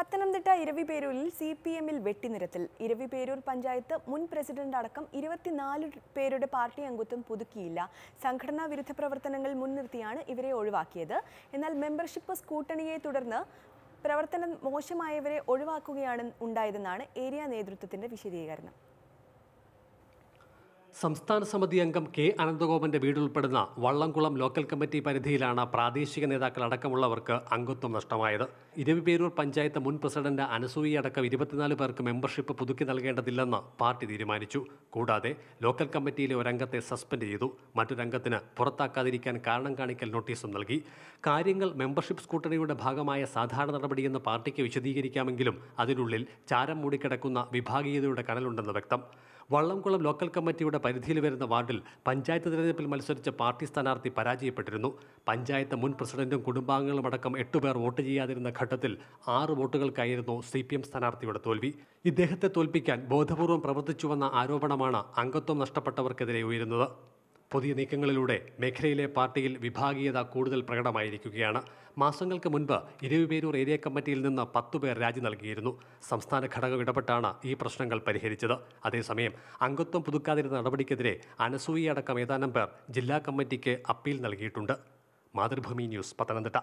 Pathanamthitta ഇരവിപേരൂരിൽ C P എമ്മിൽ വെട്ടിനിരത്തിൽ ഇരവിപേരൂർ പഞ്ചായത്ത് മുൻ president അടക്കം ഇരുപത്തിനാല് പേരുടെ പാർട്ടി അംഗത്വം പുതുക്കിയില്ല സംഘടനാ വിരുദ്ധ പ്രവർത്തനങ്ങൾ മുൻനിർത്തിയാണ് ഇവരെ ഒഴിവാക്കിയത് എന്നാൽ മെമ്പർഷിപ്പ് സ്കൂട്ടണിയെ തുടർന്ന് പ്രവർത്തനം മോശമായവരെ ഒഴിവാക്കുകയാണ് ഉണ്ടായതെന്നാണ് ഏരിയ നേതൃത്വത്തിന്റെ വിശദീകരണം സംസ്ഥാന സമിതി അംഗം കെ അനന്തഗോപന്റെ വീടുൾപ്പെടുന്ന വള്ളംകുളം ലോക്കൽ കമ്മിറ്റി പരിധിയിലാണ് പ്രാദേശിക നേതാക്കൾ അടക്കമുള്ളവർക്ക് അംഗത്വം നഷ്ടമായത് ഇരവിപേരൂർ പഞ്ചായത്ത് മുൻ പ്രസിഡന്റ് അനസൂയി അടക്കം ഇരുപത്തിനാല് പേർക്ക് മെമ്പർഷിപ്പ് പുതുക്കി നൽകേണ്ടതില്ലെന്ന് പാർട്ടി തീരുമാനിച്ചു കൂടാതെ ലോക്കൽ കമ്മിറ്റിയിലെ ഒരംഗത്തെ സസ്പെൻഡ് ചെയ്തു മറ്റൊരംഗത്തിന് പുറത്താക്കാതിരിക്കാൻ കാരണം കാണിക്കൽ നോട്ടീസും നൽകി കാര്യങ്ങൾ മെമ്പർഷിപ്പ് സ്കൂട്ടണിയുടെ ഭാഗമായ സാധാരണ നടപടിയെന്ന് പാർട്ടിക്ക് വിശദീകരിക്കാമെങ്കിലും അതിനുള്ളിൽ ചാരം മൂടിക്കിടക്കുന്ന വിഭാഗീയതയുടെ കനലുണ്ടെന്ന് വ്യക്തം വള്ളംകുളം ലോക്കൽ കമ്മിറ്റിയുടെ പരിധിയിൽ വരുന്ന വാർഡിൽ പഞ്ചായത്ത് തിരഞ്ഞെടുപ്പിൽ മത്സരിച്ച പാർട്ടി സ്ഥാനാർത്ഥി പരാജയപ്പെട്ടിരുന്നു പഞ്ചായത്ത് മുൻ പ്രസിഡന്റും കുടുംബാംഗങ്ങളും അടക്കം എട്ടുപേർ വോട്ട് ചെയ്യാതിരുന്ന ഘട്ടത്തിൽ ആറ് വോട്ടുകൾക്കായിരുന്നു സി പി എം സ്ഥാനാർത്ഥിയുടെ തോൽവി ഇദ്ദേഹത്തെ തോൽപ്പിക്കാൻ ബോധപൂർവം പ്രവർത്തിച്ചുവെന്ന ആരോപണമാണ് അംഗത്വം നഷ്ടപ്പെട്ടവർക്കെതിരെ ഉയരുന്നത് പുതിയ നീക്കങ്ങളിലൂടെ മേഖലയിലെ പാർട്ടിയിൽ വിഭാഗീയത കൂടുതൽ പ്രകടമായിരിക്കുകയാണ് മാസങ്ങൾക്ക് മുൻപ് ഇരുവിപേരൂർ ഏരിയ കമ്മിറ്റിയിൽ നിന്ന് പത്തുപേർ രാജി നൽകിയിരുന്നു സംസ്ഥാന ഘടകം ഇടപെട്ടാണ് ഈ പ്രശ്നങ്ങൾ പരിഹരിച്ചത് അതേസമയം അംഗത്വം പുതുക്കാതിരുന്ന നടപടിക്കെതിരെ അടക്കം ഏതാനും പേർ ജില്ലാ കമ്മിറ്റിക്ക് അപ്പീൽ നൽകിയിട്ടുണ്ട് മാതൃഭൂമി ന്യൂസ് പത്തനംതിട്ട